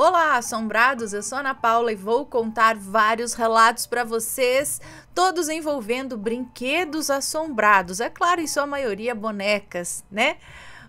Olá, assombrados! Eu sou Ana Paula e vou contar vários relatos para vocês, todos envolvendo brinquedos assombrados. É claro, em sua maioria bonecas, né?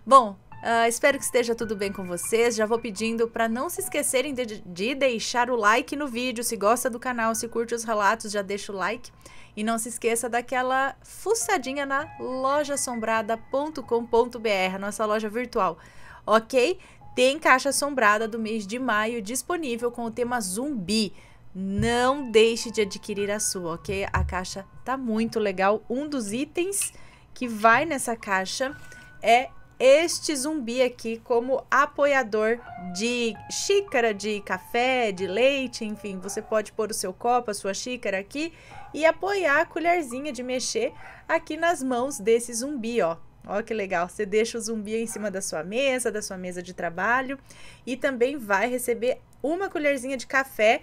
Bom, Uh, espero que esteja tudo bem com vocês. Já vou pedindo para não se esquecerem de, de, deixar o like no vídeo. Se gosta do canal, se curte os relatos, já deixa o like. E não se esqueça daquela fuçadinha na lojasombrada.com.br, nossa loja virtual. Ok? tem Caixa Assombrada do mês de maio disponível com o tema zumbi. Não deixe de adquirir a sua, ok? A caixa tá muito legal. Um dos itens que vai nessa caixa é este zumbi aqui como apoiador de xícara de café, de leite, enfim, você pode pôr o seu copo, a sua xícara aqui e apoiar a colherzinha de mexer aqui nas mãos desse zumbi, ó. Olha que legal, você deixa o zumbi em cima da sua mesa, da sua mesa de trabalho e também vai receber uma colherzinha de café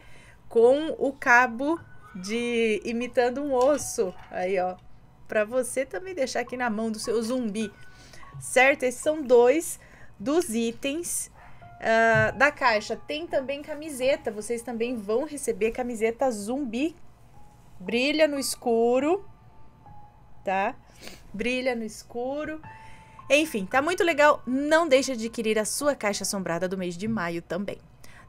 com o cabo de imitando um osso. Aí, ó, para você também deixar aqui na mão do seu zumbi. Certo? Esses são dois dos itens Uh, da caixa. Tem também camiseta. Vocês também vão receber camiseta zumbi. Brilha no escuro, tá? brilha no escuro. Enfim, tá muito legal. Não deixe de adquirir a sua caixa assombrada do mês de maio também.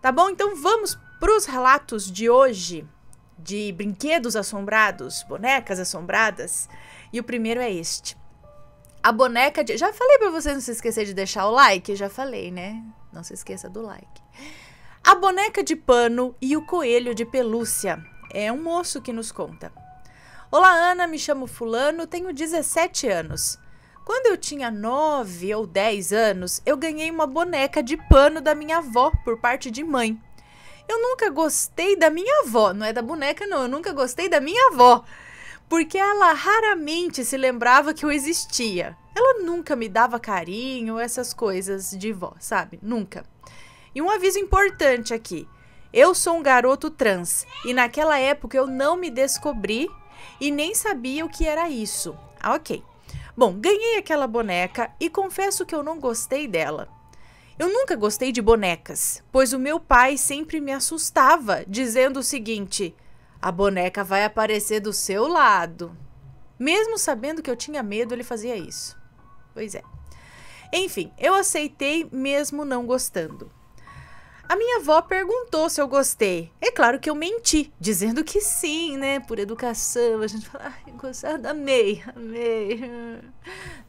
Tá bom? Então vamos pros relatos de hoje de brinquedos assombrados, bonecas assombradas. E o primeiro é este. A boneca de. Já falei para vocês não se esquecer de deixar o like? Já falei, né? Não se esqueça do like. A boneca de pano e o coelho de pelúcia. É um moço que nos conta. Olá, Ana, me chamo Fulano, tenho 17 anos. Quando eu tinha 9 ou 10 anos, eu ganhei uma boneca de pano da minha avó por parte de mãe. Eu nunca gostei da minha avó, não é da boneca, não, eu nunca gostei da minha avó, porque ela raramente se lembrava que eu existia. Ela nunca me dava carinho, essas coisas de vó, sabe? Nunca. E um aviso importante aqui: eu sou um garoto trans e naquela época eu não me descobri e nem sabia o que era isso. Ah, ok. Bom, ganhei aquela boneca e confesso que eu não gostei dela. Eu nunca gostei de bonecas, pois o meu pai sempre me assustava, dizendo o seguinte: a boneca vai aparecer do seu lado. Mesmo sabendo que eu tinha medo, ele fazia isso. Pois é. Enfim, eu aceitei mesmo não gostando. A minha avó perguntou se eu gostei. É claro que eu menti, dizendo que sim, né? Por educação, a gente fala, ai, gostado, amei, amei,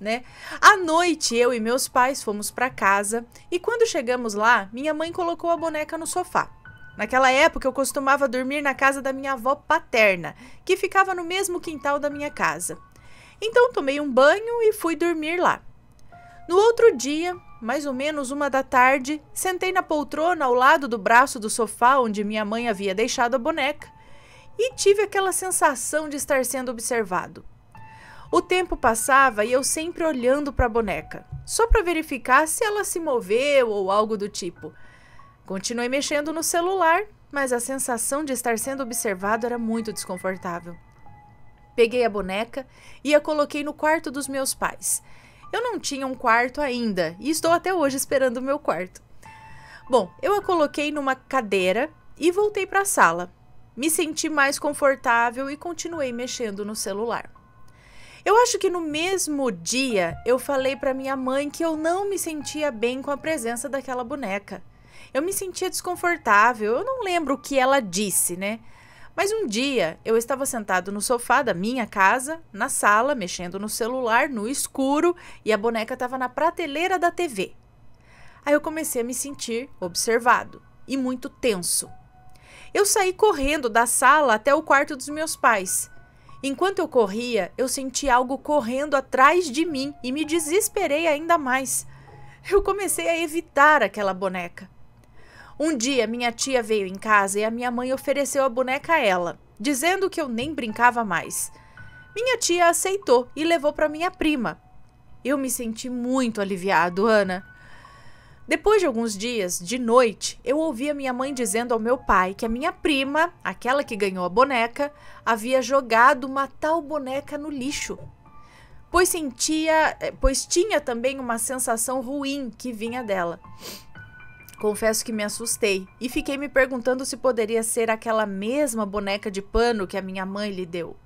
né? À noite, eu e meus pais fomos para casa e quando chegamos lá, minha mãe colocou a boneca no sofá. Naquela época, eu costumava dormir na casa da minha avó paterna, que ficava no mesmo quintal da minha casa. Então, tomei um banho e fui dormir lá. No outro dia, mais ou menos uma da tarde, sentei na poltrona ao lado do braço do sofá onde minha mãe havia deixado a boneca e tive aquela sensação de estar sendo observado. O tempo passava e eu sempre olhando para a boneca, só para verificar se ela se moveu ou algo do tipo. Continuei mexendo no celular, mas a sensação de estar sendo observado era muito desconfortável. Peguei a boneca e a coloquei no quarto dos meus pais, eu não tinha um quarto ainda e estou até hoje esperando o meu quarto. Bom, eu a coloquei numa cadeira e voltei para a sala. Me senti mais confortável e continuei mexendo no celular. Eu acho que no mesmo dia eu falei para minha mãe que eu não me sentia bem com a presença daquela boneca. Eu me sentia desconfortável, eu não lembro o que ela disse, né? Mas um dia eu estava sentado no sofá da minha casa, na sala, mexendo no celular, no escuro, e a boneca estava na prateleira da TV. Aí eu comecei a me sentir observado e muito tenso. Eu saí correndo da sala até o quarto dos meus pais. Enquanto eu corria, eu senti algo correndo atrás de mim e me desesperei ainda mais. Eu comecei a evitar aquela boneca. Um dia, minha tia veio em casa e a minha mãe ofereceu a boneca a ela, dizendo que eu nem brincava mais. Minha tia aceitou e levou para minha prima. Eu me senti muito aliviado, Ana. Depois de alguns dias, de noite, eu ouvia minha mãe dizendo ao meu pai que a minha prima, aquela que ganhou a boneca, havia jogado uma tal boneca no lixo. Pois sentia, eh, pois tinha também uma sensação ruim que vinha dela. Confesso que me assustei e fiquei me perguntando se poderia ser aquela mesma boneca de pano que a minha mãe lhe deu.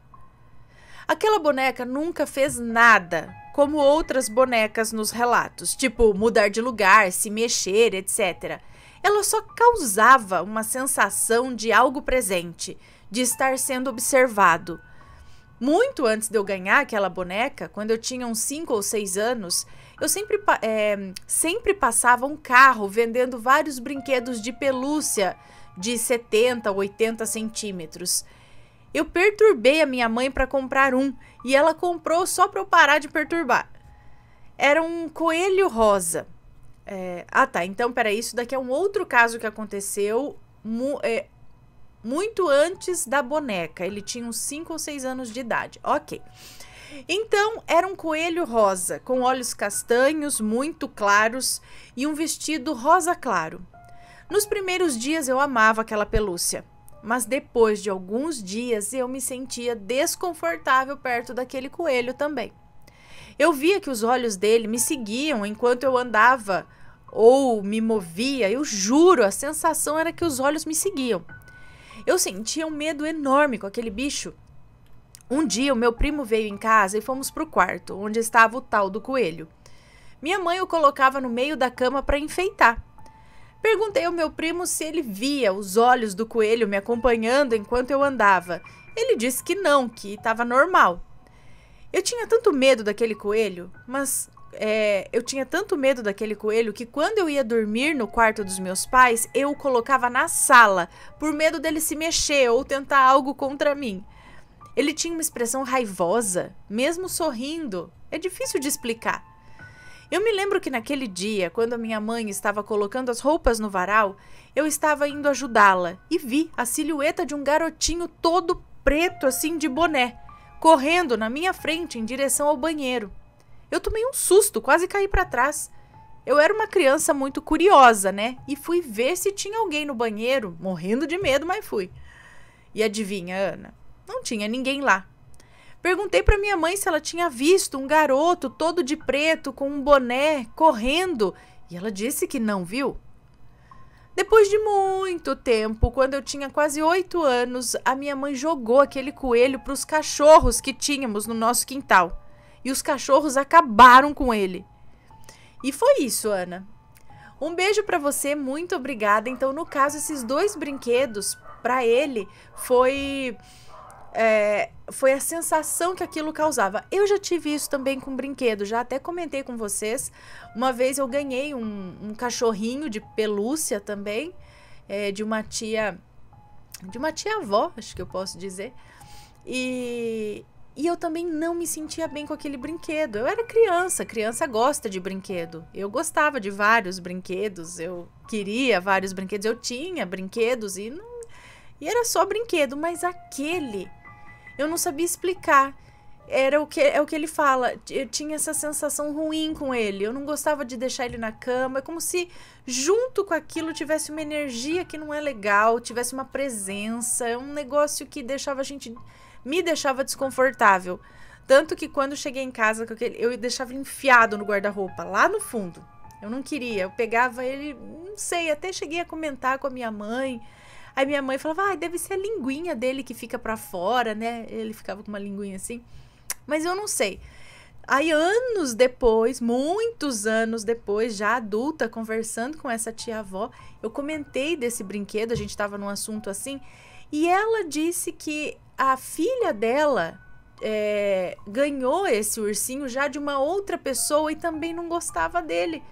Aquela boneca nunca fez nada, como outras bonecas nos relatos, tipo mudar de lugar, se mexer, etc. Ela só causava uma sensação de algo presente, de estar sendo observado. Muito antes de eu ganhar aquela boneca, quando eu tinha uns 5 ou 6 anos, eu sempre, é, sempre passava um carro vendendo vários brinquedos de pelúcia de 70, 80 centímetros. Eu perturbei a minha mãe para comprar um e ela comprou só para eu parar de perturbar. Era um coelho rosa. É, ah, tá. Então, peraí, isso daqui é um outro caso que aconteceu mu é, muito antes da boneca. Ele tinha uns 5 ou 6 anos de idade. Ok. Ok. Então, era um coelho rosa, com olhos castanhos muito claros e um vestido rosa claro. Nos primeiros dias eu amava aquela pelúcia, mas depois de alguns dias eu me sentia desconfortável perto daquele coelho também. Eu via que os olhos dele me seguiam enquanto eu andava ou me movia, eu juro, a sensação era que os olhos me seguiam. Eu sentia um medo enorme com aquele bicho um dia, o meu primo veio em casa e fomos para o quarto, onde estava o tal do coelho. Minha mãe o colocava no meio da cama para enfeitar. Perguntei ao meu primo se ele via os olhos do coelho me acompanhando enquanto eu andava. Ele disse que não, que estava normal. Eu tinha tanto medo daquele coelho, mas é, eu tinha tanto medo daquele coelho que quando eu ia dormir no quarto dos meus pais, eu o colocava na sala, por medo dele se mexer ou tentar algo contra mim. Ele tinha uma expressão raivosa, mesmo sorrindo. É difícil de explicar. Eu me lembro que naquele dia, quando a minha mãe estava colocando as roupas no varal, eu estava indo ajudá-la e vi a silhueta de um garotinho todo preto, assim de boné, correndo na minha frente em direção ao banheiro. Eu tomei um susto, quase caí para trás. Eu era uma criança muito curiosa, né? E fui ver se tinha alguém no banheiro, morrendo de medo, mas fui. E adivinha, Ana? Não tinha ninguém lá. Perguntei para minha mãe se ela tinha visto um garoto todo de preto com um boné correndo e ela disse que não viu. Depois de muito tempo, quando eu tinha quase oito anos, a minha mãe jogou aquele coelho para os cachorros que tínhamos no nosso quintal e os cachorros acabaram com ele. E foi isso, Ana. Um beijo para você, muito obrigada. Então, no caso, esses dois brinquedos para ele foi é, foi a sensação que aquilo causava. Eu já tive isso também com brinquedo, já até comentei com vocês. Uma vez eu ganhei um, um cachorrinho de pelúcia também, é, de uma tia. De uma tia avó, acho que eu posso dizer. E, e eu também não me sentia bem com aquele brinquedo. Eu era criança, criança gosta de brinquedo. Eu gostava de vários brinquedos, eu queria vários brinquedos, eu tinha brinquedos e não. E era só brinquedo, mas aquele eu não sabia explicar. Era o que, é o que ele fala. Eu tinha essa sensação ruim com ele. Eu não gostava de deixar ele na cama. É como se junto com aquilo tivesse uma energia que não é legal, tivesse uma presença. É um negócio que deixava a gente. me deixava desconfortável. Tanto que quando cheguei em casa, eu deixava ele enfiado no guarda-roupa, lá no fundo. Eu não queria. Eu pegava ele, não sei, até cheguei a comentar com a minha mãe Aí minha mãe falava, ah, deve ser a linguinha dele que fica para fora, né? Ele ficava com uma linguinha assim. Mas eu não sei. Aí, anos depois, muitos anos depois, já adulta, conversando com essa tia-avó, eu comentei desse brinquedo, a gente estava num assunto assim, e ela disse que a filha dela é, ganhou esse ursinho já de uma outra pessoa e também não gostava dele.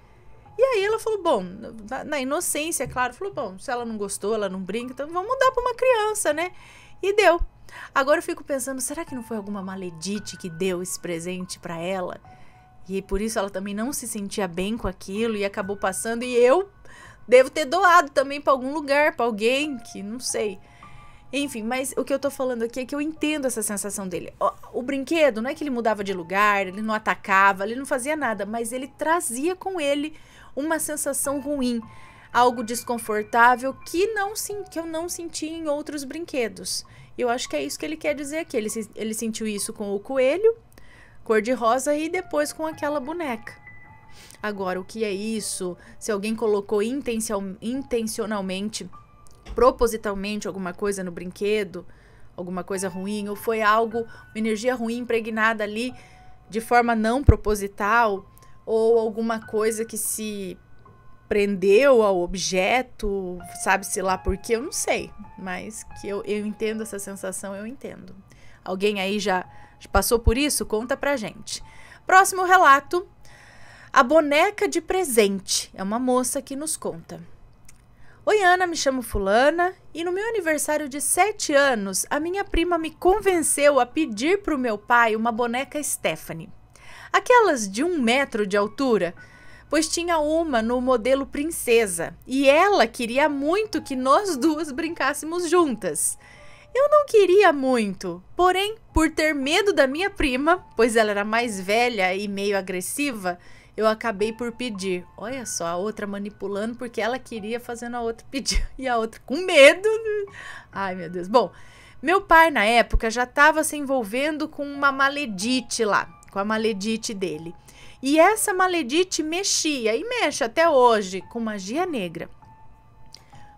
E aí ela falou, bom, na, na inocência, claro, falou, bom, se ela não gostou, ela não brinca, então vamos dar para uma criança, né? E deu. Agora eu fico pensando, será que não foi alguma maledite que deu esse presente para ela? E por isso ela também não se sentia bem com aquilo e acabou passando e eu devo ter doado também para algum lugar, para alguém que não sei. Enfim, mas o que eu tô falando aqui é que eu entendo essa sensação dele. O, o, brinquedo não é que ele mudava de lugar, ele não atacava, ele não fazia nada, mas ele trazia com ele uma sensação ruim, algo desconfortável que não que eu não senti em outros brinquedos. Eu acho que é isso que ele quer dizer aqui. Ele, ele sentiu isso com o coelho, cor de rosa e depois com aquela boneca. Agora, o que é isso? Se alguém colocou intencionalmente, propositalmente alguma coisa no brinquedo, alguma coisa ruim, ou foi algo, uma energia ruim impregnada ali de forma não proposital, ou alguma coisa que se prendeu ao objeto, sabe-se lá por quê, eu não sei. Mas que eu, eu entendo essa sensação, eu entendo. Alguém aí já passou por isso? Conta pra gente. Próximo relato: a boneca de presente. É uma moça que nos conta. Oi, Ana, me chamo Fulana e no meu aniversário de 7 anos, a minha prima me convenceu a pedir pro meu pai uma boneca Stephanie aquelas de um metro de altura, pois tinha uma no modelo princesa e ela queria muito que nós duas brincássemos juntas. Eu não queria muito, porém, por ter medo da minha prima, pois ela era mais velha e meio agressiva, eu acabei por pedir. Olha só, a outra manipulando porque ela queria, fazendo a outra pedir e a outra com medo. Ai, meu Deus. Bom, meu pai na época já estava se envolvendo com uma maledite lá com a maledite dele. E essa maledite mexia e mexe até hoje com magia negra.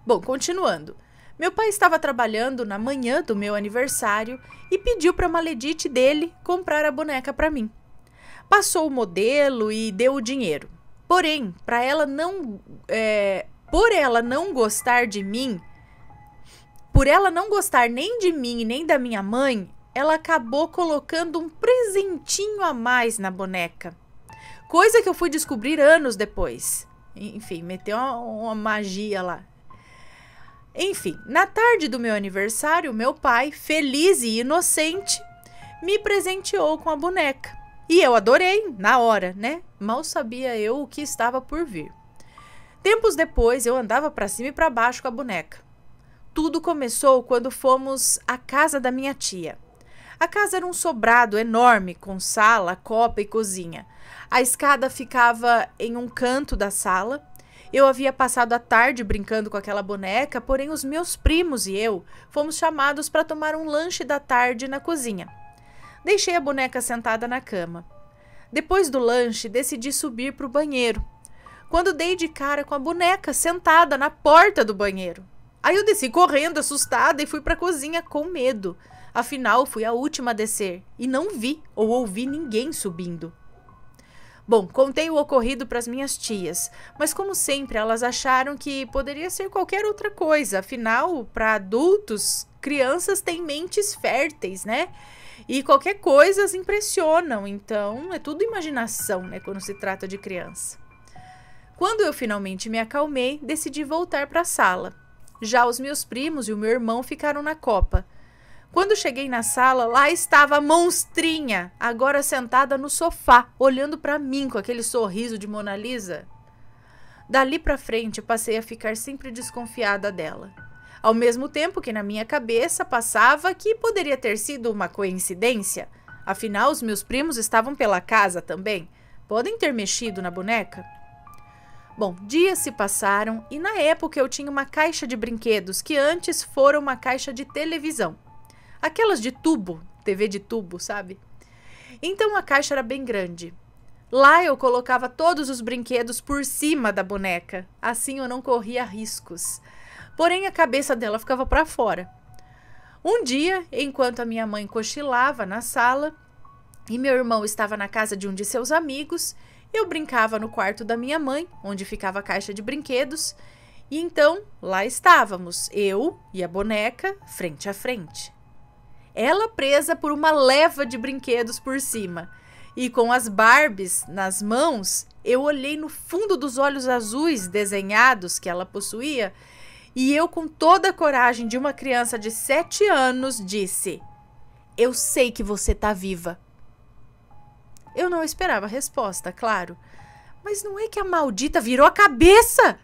Bom, continuando. Meu pai estava trabalhando na manhã do meu aniversário e pediu para a maledite dele comprar a boneca para mim. Passou o modelo e deu o dinheiro. Porém, para ela não, é, por ela não gostar de mim, por ela não gostar nem de mim nem da minha mãe, ela acabou colocando um presentinho a mais na boneca. Coisa que eu fui descobrir anos depois. Enfim, meteu uma, uma magia lá. Enfim, na tarde do meu aniversário, meu pai, feliz e inocente, me presenteou com a boneca. E eu adorei, na hora, né? Mal sabia eu o que estava por vir. Tempos depois, eu andava para cima e para baixo com a boneca. Tudo começou quando fomos à casa da minha tia. A casa era um sobrado enorme, com sala, copa e cozinha. A escada ficava em um canto da sala. Eu havia passado a tarde brincando com aquela boneca, porém os meus primos e eu fomos chamados para tomar um lanche da tarde na cozinha. Deixei a boneca sentada na cama. Depois do lanche, decidi subir para o banheiro. Quando dei de cara com a boneca sentada na porta do banheiro. Aí eu desci correndo, assustada, e fui para a cozinha com medo. Afinal, fui a última a descer e não vi ou ouvi ninguém subindo. Bom, contei o ocorrido para as minhas tias, mas como sempre, elas acharam que poderia ser qualquer outra coisa. Afinal, para adultos, crianças têm mentes férteis, né? E qualquer coisa as impressionam, então é tudo imaginação, né, quando se trata de criança. Quando eu finalmente me acalmei, decidi voltar para a sala. Já os meus primos e o meu irmão ficaram na copa. Quando cheguei na sala, lá estava a monstrinha, agora sentada no sofá, olhando para mim com aquele sorriso de Mona Lisa. Dali para frente, passei a ficar sempre desconfiada dela. Ao mesmo tempo que na minha cabeça passava que poderia ter sido uma coincidência, afinal os meus primos estavam pela casa também. Podem ter mexido na boneca? Bom, dias se passaram e na época eu tinha uma caixa de brinquedos que antes fora uma caixa de televisão. Aquelas de tubo, TV de tubo, sabe? Então a caixa era bem grande. Lá eu colocava todos os brinquedos por cima da boneca, assim eu não corria riscos. Porém a cabeça dela ficava para fora. Um dia, enquanto a minha mãe cochilava na sala e meu irmão estava na casa de um de seus amigos, eu brincava no quarto da minha mãe, onde ficava a caixa de brinquedos, e então lá estávamos, eu e a boneca, frente a frente ela presa por uma leva de brinquedos por cima. E com as Barbies nas mãos, eu olhei no fundo dos olhos azuis desenhados que ela possuía e eu, com toda a coragem de uma criança de sete anos, disse: Eu sei que você tá viva. Eu não esperava resposta, claro. Mas não é que a maldita virou a cabeça?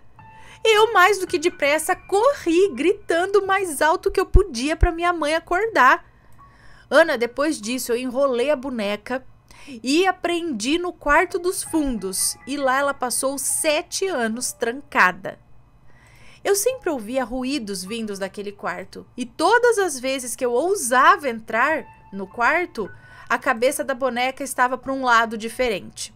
Eu, mais do que depressa, corri, gritando o mais alto que eu podia para minha mãe acordar. Ana, depois disso, eu enrolei a boneca e aprendi no quarto dos fundos. E lá ela passou sete anos trancada. Eu sempre ouvia ruídos vindos daquele quarto, e todas as vezes que eu ousava entrar no quarto, a cabeça da boneca estava para um lado diferente.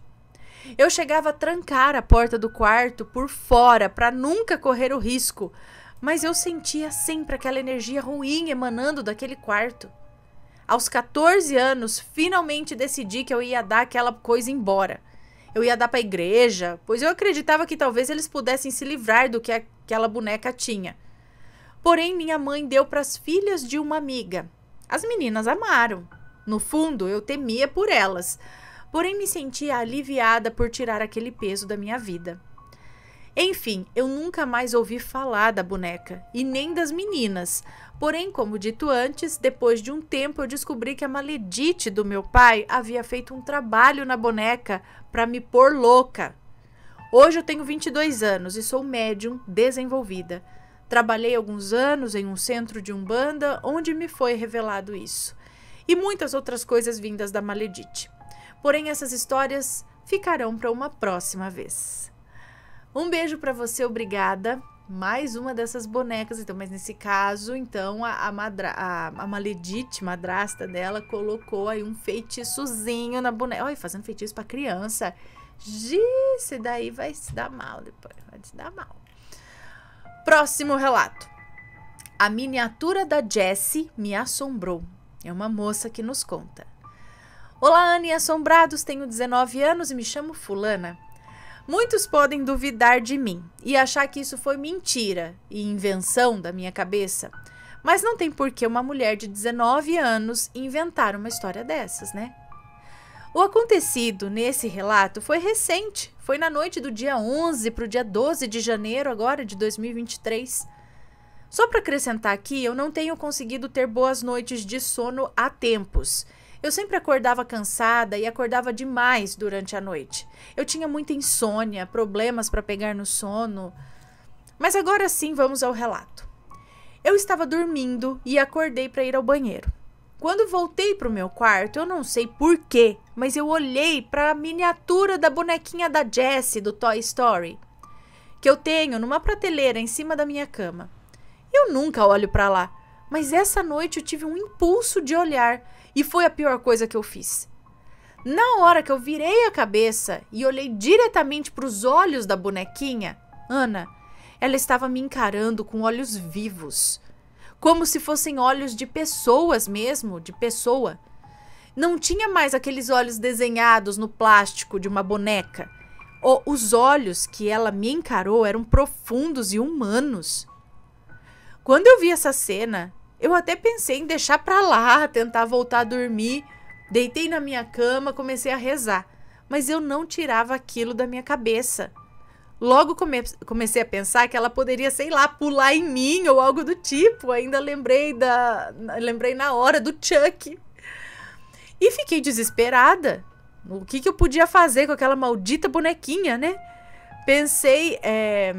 Eu chegava a trancar a porta do quarto por fora para nunca correr o risco, mas eu sentia sempre aquela energia ruim emanando daquele quarto. Aos 14 anos, finalmente decidi que eu ia dar aquela coisa embora. Eu ia dar para a igreja, pois eu acreditava que talvez eles pudessem se livrar do que aquela boneca tinha. Porém, minha mãe deu para as filhas de uma amiga. As meninas amaram. No fundo, eu temia por elas, porém me sentia aliviada por tirar aquele peso da minha vida. Enfim, eu nunca mais ouvi falar da boneca e nem das meninas. Porém, como dito antes, depois de um tempo eu descobri que a maledite do meu pai havia feito um trabalho na boneca para me pôr louca. Hoje eu tenho 22 anos e sou médium desenvolvida. Trabalhei alguns anos em um centro de Umbanda onde me foi revelado isso. E muitas outras coisas vindas da maledite. Porém, essas histórias ficarão para uma próxima vez. Um beijo para você, obrigada. Mais uma dessas bonecas, então, mas nesse caso, então, a, a, madra, a, a maledite, madrasta dela, colocou aí um feitiçozinho na boneca. Olha, fazendo feitiço para criança. Isso daí vai se dar mal depois, vai se dar mal. Próximo relato. A miniatura da Jessie me assombrou. É uma moça que nos conta. Olá, Anne Assombrados, tenho 19 anos e me chamo Fulana. Muitos podem duvidar de mim e achar que isso foi mentira e invenção da minha cabeça, mas não tem por que uma mulher de 19 anos inventar uma história dessas, né? O acontecido nesse relato foi recente, foi na noite do dia 11 para o dia 12 de janeiro agora de 2023. Só para acrescentar aqui, eu não tenho conseguido ter boas noites de sono há tempos. Eu sempre acordava cansada e acordava demais durante a noite. Eu tinha muita insônia, problemas para pegar no sono. Mas agora sim, vamos ao relato. Eu estava dormindo e acordei para ir ao banheiro. Quando voltei para o meu quarto, eu não sei porquê, mas eu olhei para a miniatura da bonequinha da Jessie do Toy Story, que eu tenho numa prateleira em cima da minha cama. Eu nunca olho para lá, mas essa noite eu tive um impulso de olhar e foi a pior coisa que eu fiz. Na hora que eu virei a cabeça e olhei diretamente para os olhos da bonequinha, Ana, ela estava me encarando com olhos vivos, como se fossem olhos de pessoas mesmo, de pessoa. Não tinha mais aqueles olhos desenhados no plástico de uma boneca. os olhos que ela me encarou eram profundos e humanos. Quando eu vi essa cena, eu até pensei em deixar pra lá, tentar voltar a dormir. Deitei na minha cama, comecei a rezar, mas eu não tirava aquilo da minha cabeça. Logo come comecei a pensar que ela poderia, sei lá, pular em mim ou algo do tipo. Ainda lembrei da lembrei na hora do Chuck. E fiquei desesperada. O que, que eu podia fazer com aquela maldita bonequinha, né? Pensei, é,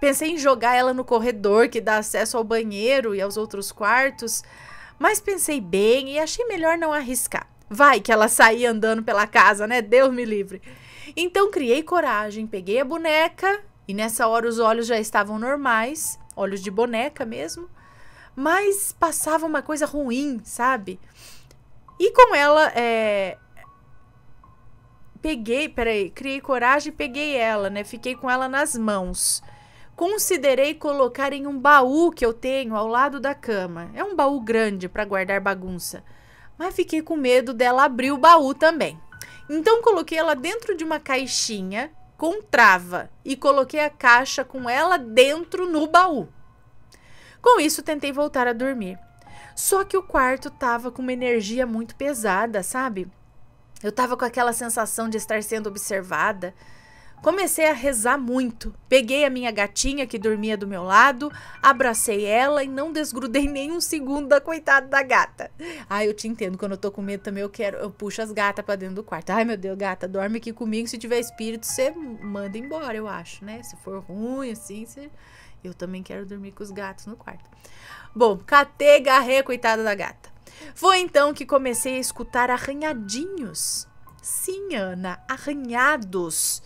Pensei em jogar ela no corredor que dá acesso ao banheiro e aos outros quartos, mas pensei bem e achei melhor não arriscar. Vai que ela saía andando pela casa, né? Deus me livre. Então criei coragem, peguei a boneca e nessa hora os olhos já estavam normais, olhos de boneca mesmo, mas passava uma coisa ruim, sabe? E com ela, é... peguei, peraí, criei coragem e peguei ela, né? Fiquei com ela nas mãos considerei colocar em um baú que eu tenho ao lado da cama. É um baú grande para guardar bagunça, mas fiquei com medo dela abrir o baú também. Então coloquei ela dentro de uma caixinha com trava e coloquei a caixa com ela dentro no baú. Com isso tentei voltar a dormir. Só que o quarto tava com uma energia muito pesada, sabe? Eu tava com aquela sensação de estar sendo observada. Comecei a rezar muito. Peguei a minha gatinha que dormia do meu lado, abracei ela e não desgrudei nem um segundo da coitada da gata. Ai, eu te entendo, quando eu tô com medo também eu quero, eu puxo as gatas para dentro do quarto. Ai, meu Deus, gata, dorme aqui comigo, se tiver espírito, você manda embora, eu acho, né? Se for ruim assim, você... eu também quero dormir com os gatos no quarto. Bom, catei, garrei a coitada da gata. Foi então que comecei a escutar arranhadinhos. Sim, Ana, arranhados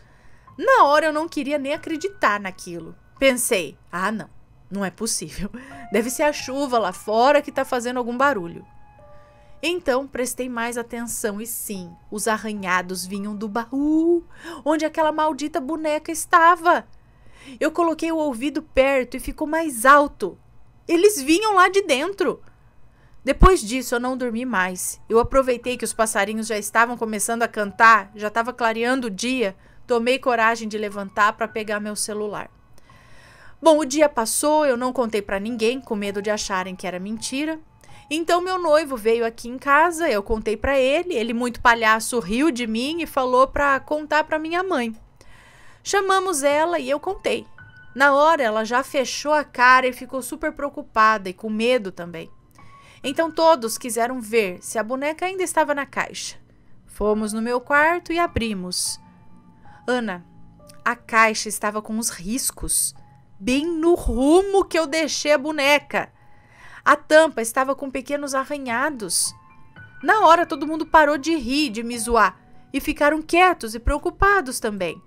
na hora eu não queria nem acreditar naquilo. Pensei, ah não, não é possível. Deve ser a chuva lá fora que está fazendo algum barulho. Então prestei mais atenção e sim, os arranhados vinham do baú onde aquela maldita boneca estava. Eu coloquei o ouvido perto e ficou mais alto. Eles vinham lá de dentro. Depois disso, eu não dormi mais. Eu aproveitei que os passarinhos já estavam começando a cantar, já estava clareando o dia. Tomei coragem de levantar para pegar meu celular. Bom, o dia passou, eu não contei para ninguém, com medo de acharem que era mentira. Então meu noivo veio aqui em casa, eu contei para ele, ele muito palhaço riu de mim e falou para contar para minha mãe. Chamamos ela e eu contei. Na hora ela já fechou a cara e ficou super preocupada e com medo também. Então todos quiseram ver se a boneca ainda estava na caixa. Fomos no meu quarto e abrimos. Ana, a caixa estava com os riscos bem no rumo que eu deixei a boneca. A tampa estava com pequenos arranhados. Na hora, todo mundo parou de rir, de me zoar, e ficaram quietos e preocupados também.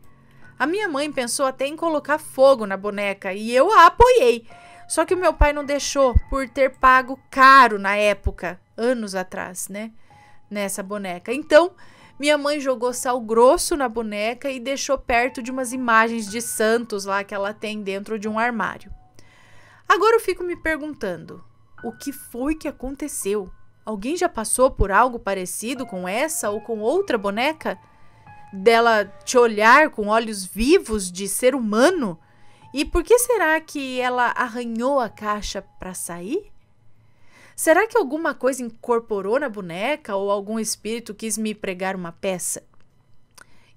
A minha mãe pensou até em colocar fogo na boneca e eu a apoiei. Só que o meu pai não deixou por ter pago caro na época, anos atrás, né? Nessa boneca. Então, minha mãe jogou sal grosso na boneca e deixou perto de umas imagens de santos lá que ela tem dentro de um armário. Agora eu fico me perguntando: o que foi que aconteceu? Alguém já passou por algo parecido com essa ou com outra boneca? Dela te olhar com olhos vivos de ser humano? E por que será que ela arranhou a caixa para sair? Será que alguma coisa incorporou na boneca ou algum espírito quis me pregar uma peça?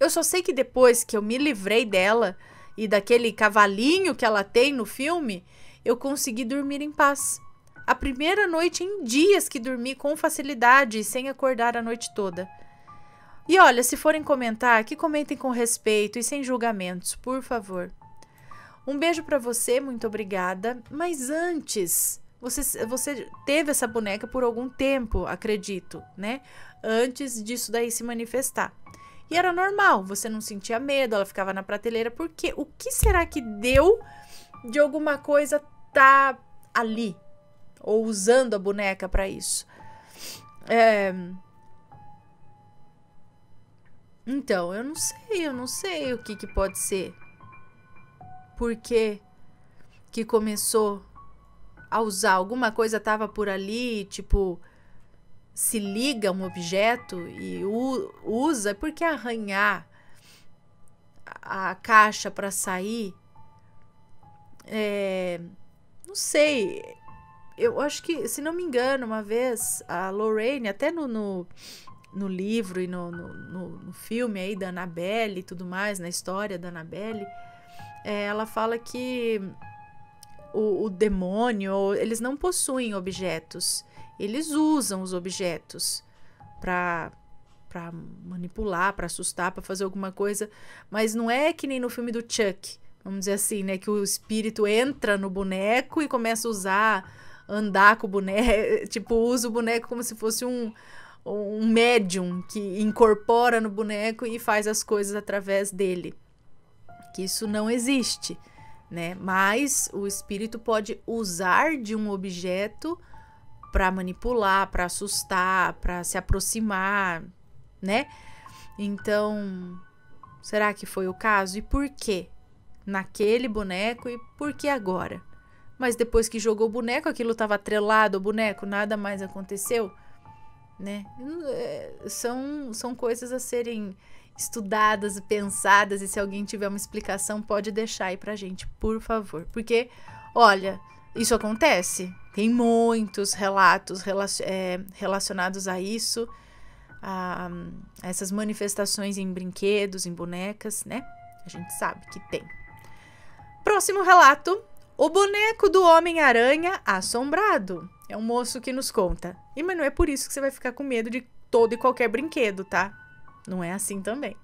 Eu só sei que depois que eu me livrei dela e daquele cavalinho que ela tem no filme, eu consegui dormir em paz. A primeira noite em dias que dormi com facilidade e sem acordar a noite toda. E olha, se forem comentar, que comentem com respeito e sem julgamentos, por favor. Um beijo para você, muito obrigada. Mas antes, você, você teve essa boneca por algum tempo, acredito, né? Antes disso daí se manifestar. E era normal, você não sentia medo, ela ficava na prateleira, porque o que será que deu de alguma coisa tá ali? Ou usando a boneca para isso? É... Então, eu não sei, eu não sei o que, que pode ser. Por que que começou a usar alguma coisa tava por ali, tipo, se liga um objeto e usa, por que arranhar a, a caixa para sair? É, não sei. Eu acho que, se não me engano, uma vez a Lorraine, até no, no, no livro e no, no, no, filme aí da Annabelle e tudo mais, na história da Annabelle, é, ela fala que o, o demônio, eles não possuem objetos. Eles usam os objetos para para manipular, para assustar, para fazer alguma coisa, mas não é que nem no filme do Chuck, vamos dizer assim, né, que o espírito entra no boneco e começa a usar, andar com o boneco, tipo, usa o boneco como se fosse um um médium que incorpora no boneco e faz as coisas através dele. Que isso não existe né? Mas o espírito pode usar de um objeto para manipular, para assustar, para se aproximar, né? Então, será que foi o caso e por quê? Naquele boneco e por que agora? Mas depois que jogou o boneco, aquilo estava atrelado ao boneco, nada mais aconteceu, né? Hum, é, são são coisas a serem estudadas e pensadas, e se alguém tiver uma explicação, pode deixar aí pra gente, por favor. Porque, olha, isso acontece. Tem muitos relatos é, relacionados a isso, a, a essas manifestações em brinquedos, em bonecas, né? A gente sabe que tem. Próximo relato: O boneco do Homem-Aranha assombrado. É um moço que nos conta. E, mas não é por isso que você vai ficar com medo de todo e qualquer brinquedo, tá? Não é assim também.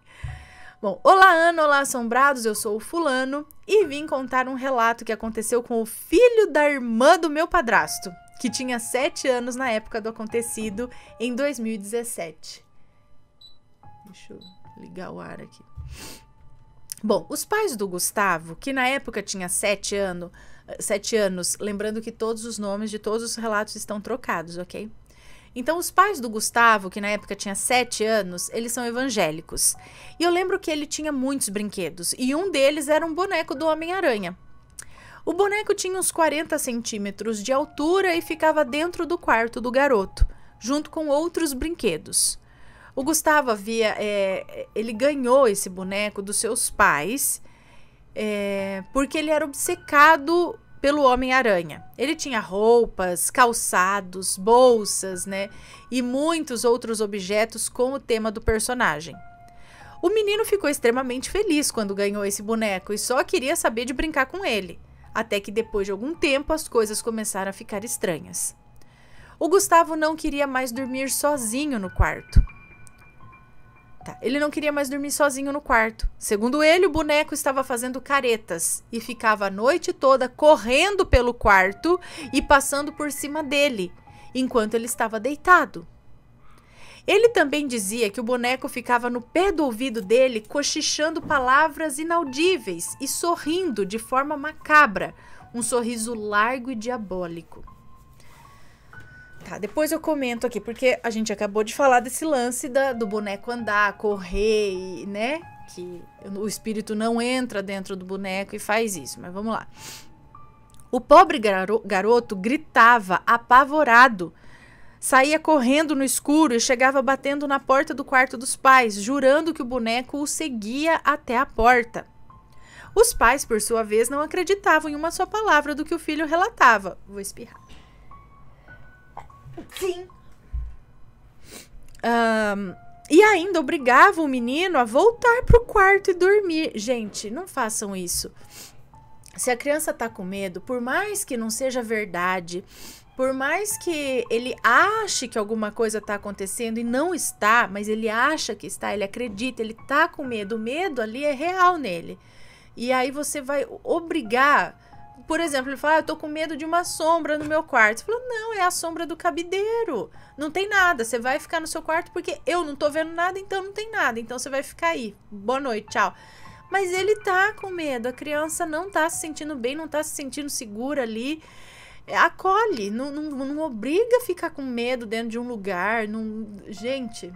Bom, olá Ana, olá assombrados, eu sou o fulano e vim contar um relato que aconteceu com o filho da irmã do meu padrasto, que tinha 7 anos na época do acontecido em 2017. Deixa eu ligar o ar aqui. Bom, os pais do Gustavo, que na época tinha 7 anos, eh, sete anos, lembrando que todos os nomes de todos os relatos estão trocados, ok? Então, os pais do Gustavo, que na época tinha 7 anos, eles são evangélicos. E eu lembro que ele tinha muitos brinquedos, e um deles era um boneco do Homem-Aranha. O boneco tinha uns 40 centímetros de altura e ficava dentro do quarto do garoto, junto com outros brinquedos. O Gustavo havia. É, ele ganhou esse boneco dos seus pais é, porque ele era obcecado pelo Homem-Aranha. Ele tinha roupas, calçados, bolsas, né? E muitos outros objetos com o tema do personagem. O menino ficou extremamente feliz quando ganhou esse boneco e só queria saber de brincar com ele. Até que depois de algum tempo as coisas começaram a ficar estranhas. O Gustavo não queria mais dormir sozinho no quarto. Tá. Ele não queria mais dormir sozinho no quarto. Segundo ele, o boneco estava fazendo caretas e ficava a noite toda correndo pelo quarto e passando por cima dele, enquanto ele estava deitado. Ele também dizia que o boneco ficava no pé do ouvido dele, cochichando palavras inaudíveis e sorrindo de forma macabra, um sorriso largo e diabólico. Tá, depois eu comento aqui, porque a gente acabou de falar desse lance da, do boneco andar, correr, e, né? Que o espírito não entra dentro do boneco e faz isso, mas vamos lá. O pobre garo garoto gritava, apavorado. Saía correndo no escuro e chegava batendo na porta do quarto dos pais, jurando que o boneco o seguia até a porta. Os pais, por sua vez, não acreditavam em uma só palavra do que o filho relatava. Vou espirrar. Sim. Um, e ainda obrigava o menino a voltar pro quarto e dormir. Gente, não façam isso. Se a criança tá com medo, por mais que não seja verdade, por mais que ele ache que alguma coisa está acontecendo e não está, mas ele acha que está, ele acredita, ele está com medo, o medo ali é real nele. E aí você vai obrigar por exemplo, ele fala, ah, eu tô com medo de uma sombra no meu quarto. Você falou, não, é a sombra do cabideiro. Não tem nada, você vai ficar no seu quarto porque eu não tô vendo nada, então não tem nada. Então você vai ficar aí. Boa noite, tchau. Mas ele tá com medo, a criança não tá se sentindo bem, não tá se sentindo segura ali. É, acolhe, não, não, não obriga a ficar com medo dentro de um lugar. Não... Gente,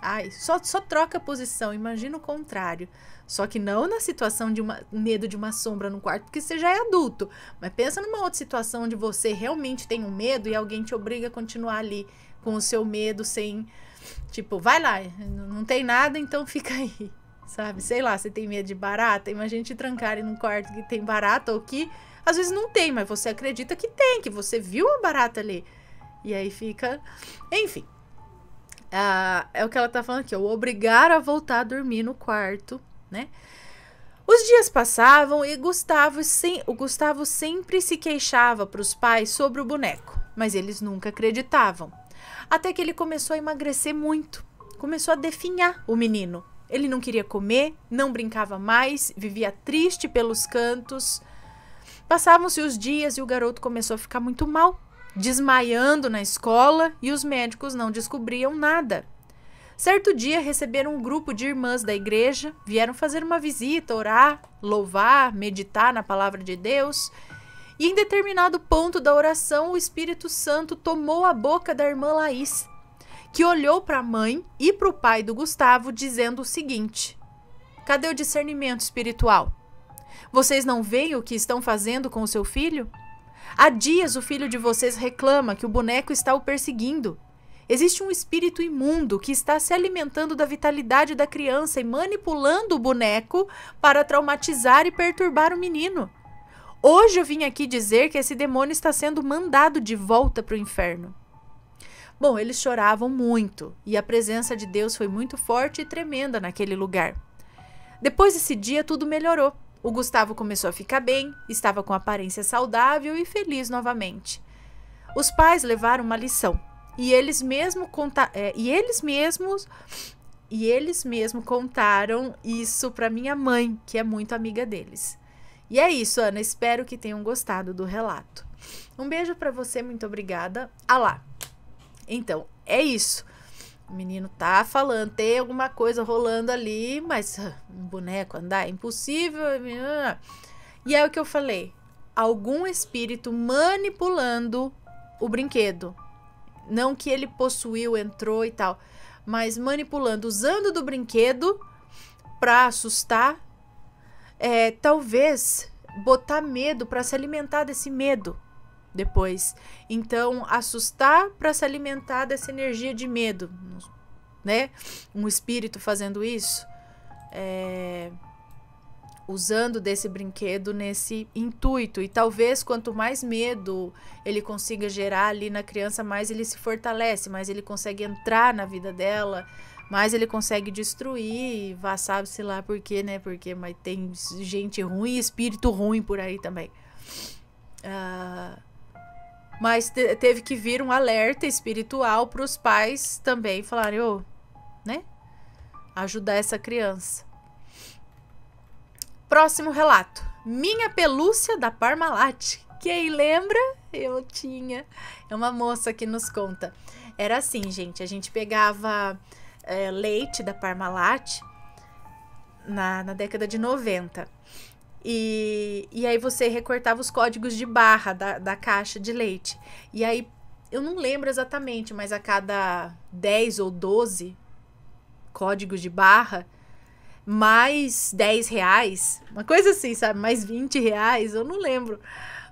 ai, só, só troca a posição, imagina o contrário. Só que não na situação de uma, medo de uma sombra no quarto, porque você já é adulto. Mas pensa numa outra situação onde você realmente tem um medo e alguém te obriga a continuar ali com o seu medo sem. Tipo, vai lá, não tem nada, então fica aí. Sabe? Sei lá, você tem medo de barata? Imagina te trancarem num quarto que tem barata ou que às vezes não tem, mas você acredita que tem, que você viu a barata ali. E aí fica. Enfim. Uh, é o que ela tá falando aqui, ó. Obrigar a voltar a dormir no quarto né? Os dias passavam e Gustavo sem, o Gustavo sempre se queixava para os pais sobre o boneco, mas eles nunca acreditavam. Até que ele começou a emagrecer muito, começou a definhar o menino. Ele não queria comer, não brincava mais, vivia triste pelos cantos. Passavam-se os dias e o garoto começou a ficar muito mal, desmaiando na escola e os médicos não descobriam nada. Certo dia receberam um grupo de irmãs da igreja, vieram fazer uma visita, orar, louvar, meditar na palavra de Deus. E em determinado ponto da oração, o Espírito Santo tomou a boca da irmã Laís, que olhou para a mãe e para o pai do Gustavo, dizendo o seguinte: Cadê o discernimento espiritual? Vocês não veem o que estão fazendo com o seu filho? Há dias o filho de vocês reclama que o boneco está o perseguindo. Existe um espírito imundo que está se alimentando da vitalidade da criança e manipulando o boneco para traumatizar e perturbar o menino. Hoje eu vim aqui dizer que esse demônio está sendo mandado de volta para o inferno. Bom, eles choravam muito e a presença de Deus foi muito forte e tremenda naquele lugar. Depois desse dia, tudo melhorou. O Gustavo começou a ficar bem, estava com aparência saudável e feliz novamente. Os pais levaram uma lição. E eles mesmo conta é, e eles mesmos e eles mesmo contaram isso para minha mãe, que é muito amiga deles. E é isso, Ana, espero que tenham gostado do relato. Um beijo para você, muito obrigada. Ah lá. Então, é isso. O menino tá falando, tem alguma coisa rolando ali, mas ah, um boneco andar é impossível. Ah, ah, e é o que eu falei: algum espírito manipulando o brinquedo. Não que ele possuiu, entrou e tal, mas manipulando, usando do brinquedo para assustar, é, talvez botar medo para se alimentar desse medo depois. Então, assustar para se alimentar dessa energia de medo, né? Um espírito fazendo isso. É usando desse brinquedo nesse intuito. E talvez quanto mais medo ele consiga gerar ali na criança, mais ele se fortalece, mais ele consegue entrar na vida dela, mais ele consegue destruir. E vá, sabe-se lá por quê, né? Porque mas tem gente ruim e espírito ruim por aí também. Uh, mas te teve que vir um alerta espiritual para os pais também falarem, ô, oh, né? Ajudar essa criança. Próximo relato. Minha pelúcia da Parmalat. Quem lembra? Eu tinha. É uma moça que nos conta. Era assim, gente. A gente pegava é, leite da Parmalat na, na década de 90. E, e aí você recortava os códigos de barra da, da caixa de leite. E aí, eu não lembro exatamente, mas a cada 10 ou 12 códigos de barra, mais 10 reais, uma coisa assim, sabe? Mais 20 reais, eu não lembro.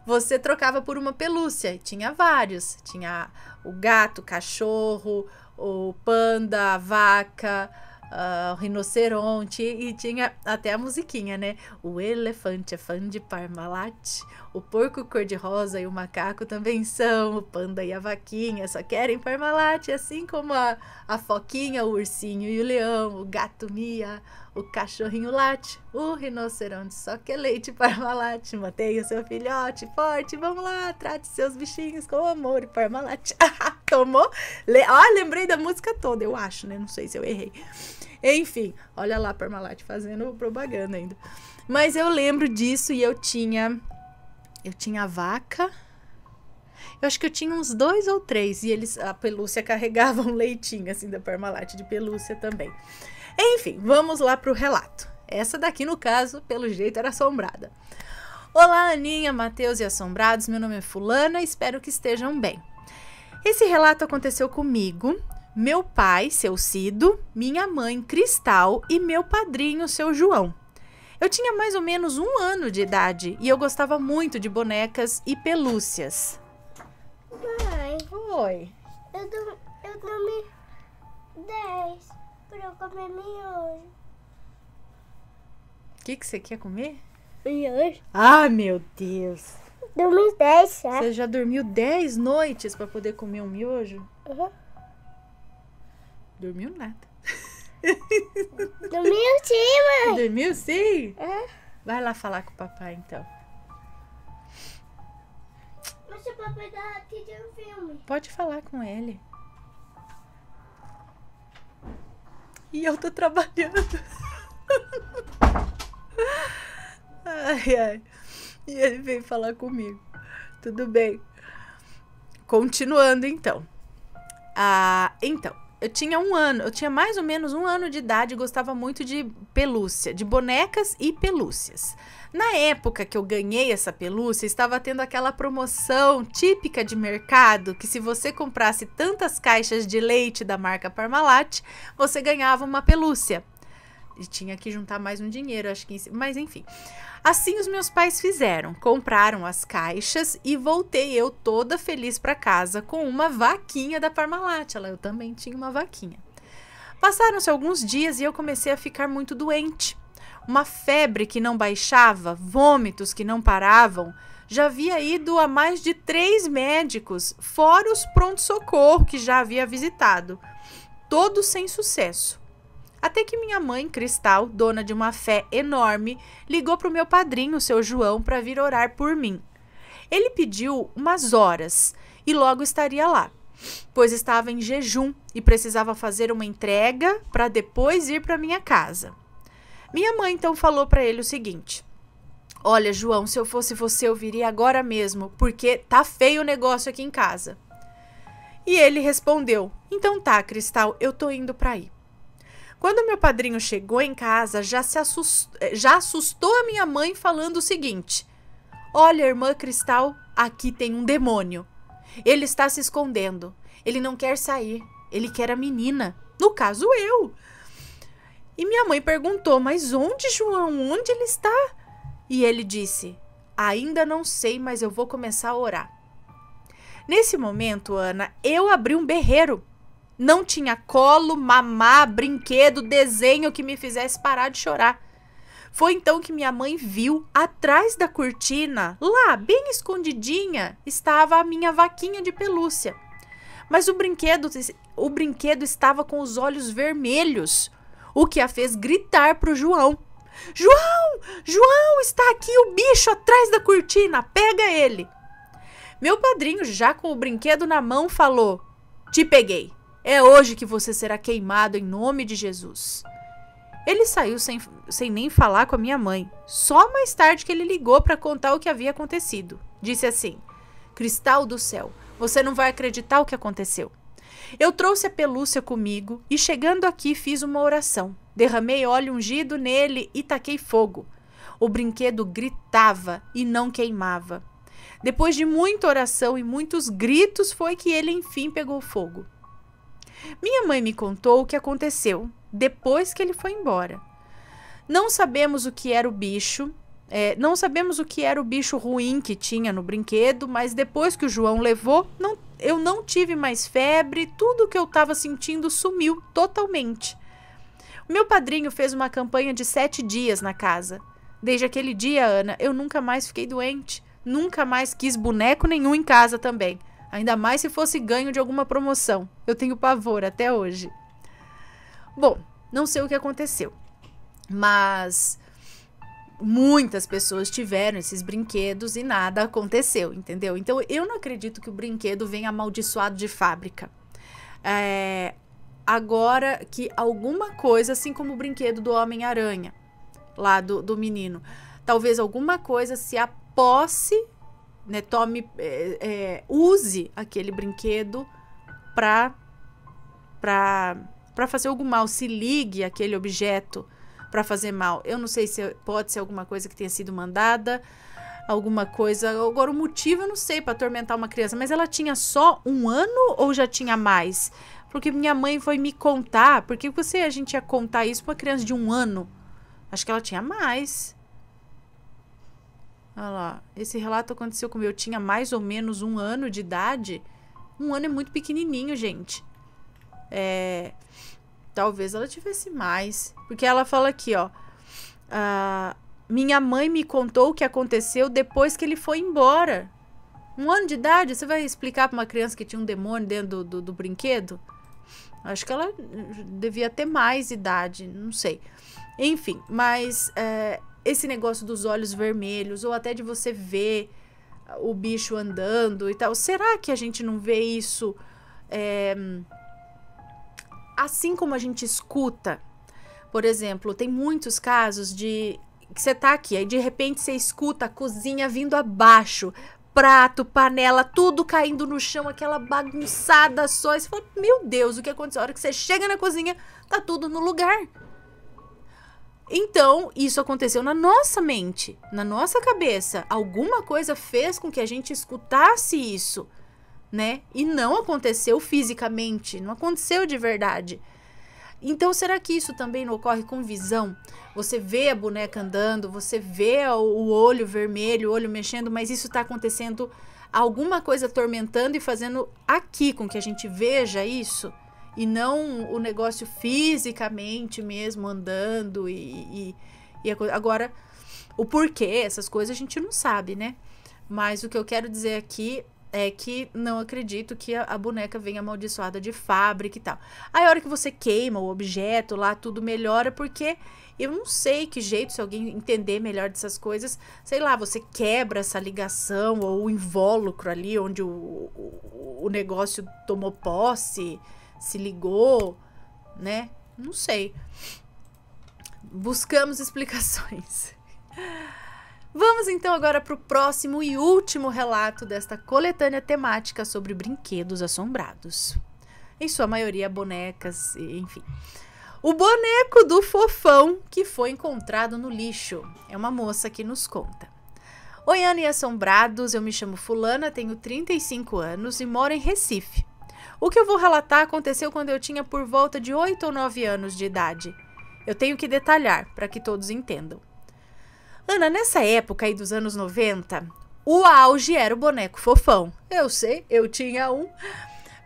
Você trocava por uma pelúcia. Tinha vários. Tinha o gato, o cachorro, o panda, a vaca, uh, rinoceronte e tinha até a musiquinha, né? O elefante é fã de Parmalat, o porco cor-de-rosa e o macaco também são, o panda e a vaquinha só querem Parmalat, assim como a, a foquinha, o ursinho e o leão, o gato Mia, o cachorrinho late, o rinoceronte só quer leite Parmalat, mantenha seu filhote forte, vamos lá, trate seus bichinhos com amor e Parmalat. Tomou. Le... Ah, lembrei da música toda, eu acho, né? Não sei se eu errei. Enfim, olha lá a Parmalat fazendo propaganda ainda. Mas eu lembro disso e eu tinha. Eu tinha vaca. Eu acho que eu tinha uns dois ou três. E eles, a pelúcia carregava um leitinho, assim, da Parmalat de pelúcia também. Enfim, vamos lá pro relato. Essa daqui, no caso, pelo jeito, era assombrada. Olá, Aninha, Matheus e Assombrados. Meu nome é Fulana. Espero que estejam bem. Esse relato aconteceu comigo, meu pai, seu Cido, minha mãe, Cristal e meu padrinho, seu João. Eu tinha mais ou menos um ano de idade e eu gostava muito de bonecas e pelúcias. Mãe. Oi. Eu, dou, eu dormi 10 pra eu comer miojo. O que, que você quer comer? Miojo. Ah, meu Deus. Dormi 10 já. Você já dormiu 10 noites pra poder comer um miojo? Uhum. Dormiu nada. Dormiu sim, mãe. Dormiu sim? É. Vai lá falar com o papai então. Mas o papai tá aqui de um filme. Pode falar com ele. E eu tô trabalhando. ai, ai. E ele veio falar comigo. Tudo bem. Continuando então. Ah, então, eu tinha um ano, eu tinha mais ou menos um ano de idade e gostava muito de pelúcia, de bonecas e pelúcias. Na época que eu ganhei essa pelúcia, estava tendo aquela promoção típica de mercado que se você comprasse tantas caixas de leite da marca Parmalat, você ganhava uma pelúcia. E tinha que juntar mais um dinheiro, acho que. Mas enfim. Assim os meus pais fizeram, compraram as caixas e voltei eu toda feliz para casa com uma vaquinha da Parmalat. Ela, eu também tinha uma vaquinha. Passaram-se alguns dias e eu comecei a ficar muito doente. Uma febre que não baixava, vômitos que não paravam. Já havia ido a mais de três médicos, fora os pronto-socorro que já havia visitado. Todos sem sucesso. Até que minha mãe, Cristal, dona de uma fé enorme, ligou para o meu padrinho, seu João, para vir orar por mim. Ele pediu umas horas e logo estaria lá, pois estava em jejum e precisava fazer uma entrega para depois ir para minha casa. Minha mãe então falou para ele o seguinte: Olha, João, se eu fosse você, eu viria agora mesmo, porque tá feio o negócio aqui em casa. E ele respondeu: Então tá, Cristal, eu tô indo para aí. Quando meu padrinho chegou em casa, já, se assustou, eh, já assustou a minha mãe falando o seguinte: Olha, irmã Cristal, aqui tem um demônio. Ele está se escondendo. Ele não quer sair. Ele quer a menina. No caso, eu. E minha mãe perguntou: Mas onde, João? Onde ele está? E ele disse: Ainda não sei, mas eu vou começar a orar. Nesse momento, Ana, eu abri um berreiro não tinha colo, mamá, brinquedo, desenho que me fizesse parar de chorar. Foi então que minha mãe viu, atrás da cortina, lá, bem escondidinha, estava a minha vaquinha de pelúcia. Mas o brinquedo, o brinquedo estava com os olhos vermelhos, o que a fez gritar para o João. João! João, está aqui o bicho atrás da cortina, pega ele! Meu padrinho, já com o brinquedo na mão, falou: Te peguei. É hoje que você será queimado em nome de Jesus. Ele saiu sem, sem nem falar com a minha mãe. Só mais tarde que ele ligou para contar o que havia acontecido. Disse assim: Cristal do céu, você não vai acreditar o que aconteceu. Eu trouxe a pelúcia comigo e chegando aqui fiz uma oração. Derramei óleo ungido nele e taquei fogo. O brinquedo gritava e não queimava. Depois de muita oração e muitos gritos, foi que ele enfim pegou fogo. Minha mãe me contou o que aconteceu depois que ele foi embora. Não sabemos o que era o bicho, é, não sabemos o que era o bicho ruim que tinha no brinquedo, mas depois que o João levou, não, eu não tive mais febre, tudo que eu estava sentindo sumiu totalmente. O meu padrinho fez uma campanha de sete dias na casa. Desde aquele dia, Ana, eu nunca mais fiquei doente, nunca mais quis boneco nenhum em casa também. Ainda mais se fosse ganho de alguma promoção. Eu tenho pavor até hoje. Bom, não sei o que aconteceu, mas muitas pessoas tiveram esses brinquedos e nada aconteceu, entendeu? Então eu não acredito que o brinquedo venha amaldiçoado de fábrica. É, agora que alguma coisa, assim como o brinquedo do Homem-Aranha, lá do, do menino, talvez alguma coisa se aposse né, tome, é, é, use aquele brinquedo para para para fazer algo mal, se ligue aquele objeto para fazer mal. Eu não sei se é, pode ser alguma coisa que tenha sido mandada, alguma coisa. Agora o motivo eu não sei para atormentar uma criança, mas ela tinha só um ano ou já tinha mais? Porque minha mãe foi me contar, porque você a gente ia contar isso para uma criança de um ano. Acho que ela tinha mais. Olha lá. Esse relato aconteceu comigo. eu tinha mais ou menos um ano de idade. Um ano é muito pequenininho, gente. É... Talvez ela tivesse mais. Porque ela fala aqui, ó. Ah, minha mãe me contou o que aconteceu depois que ele foi embora. Um ano de idade? Você vai explicar para uma criança que tinha um demônio dentro do, do, do brinquedo? Acho que ela devia ter mais idade, não sei. Enfim, mas é, esse negócio dos olhos vermelhos, ou até de você ver o bicho andando e tal. Será que a gente não vê isso é, assim como a gente escuta? Por exemplo, tem muitos casos de que você tá aqui, aí de repente você escuta a cozinha vindo abaixo, prato, panela, tudo caindo no chão, aquela bagunçada só. E você fala, meu Deus, o que aconteceu? A hora que você chega na cozinha, tá tudo no lugar. Então, isso aconteceu na nossa mente, na nossa cabeça. Alguma coisa fez com que a gente escutasse isso, né? E não aconteceu fisicamente, não aconteceu de verdade. Então, será que isso também não ocorre com visão? Você vê a boneca andando, você vê o olho vermelho, o olho mexendo, mas isso está acontecendo alguma coisa atormentando e fazendo aqui com que a gente veja isso? e não o negócio fisicamente mesmo andando e, e, e a, agora o porquê essas coisas a gente não sabe né mas o que eu quero dizer aqui é que não acredito que a, a, boneca venha amaldiçoada de fábrica e tal. Aí a hora que você queima o objeto lá, tudo melhora, porque eu não sei que jeito, se alguém entender melhor dessas coisas, sei lá, você quebra essa ligação ou o invólucro ali onde o, o, o negócio tomou posse se ligou, né? Não sei. Buscamos explicações. Vamos então agora para o próximo e último relato desta coletânea temática sobre brinquedos assombrados. Em sua maioria, bonecas, enfim. O boneco do fofão que foi encontrado no lixo. É uma moça que nos conta. Oi, Ana e Assombrados, eu me chamo Fulana, tenho 35 anos e moro em Recife. O que eu vou relatar aconteceu quando eu tinha por volta de 8 ou 9 anos de idade. Eu tenho que detalhar para que todos entendam. Ana, nessa época aí dos anos 90, o auge era o boneco fofão. Eu sei, eu tinha um.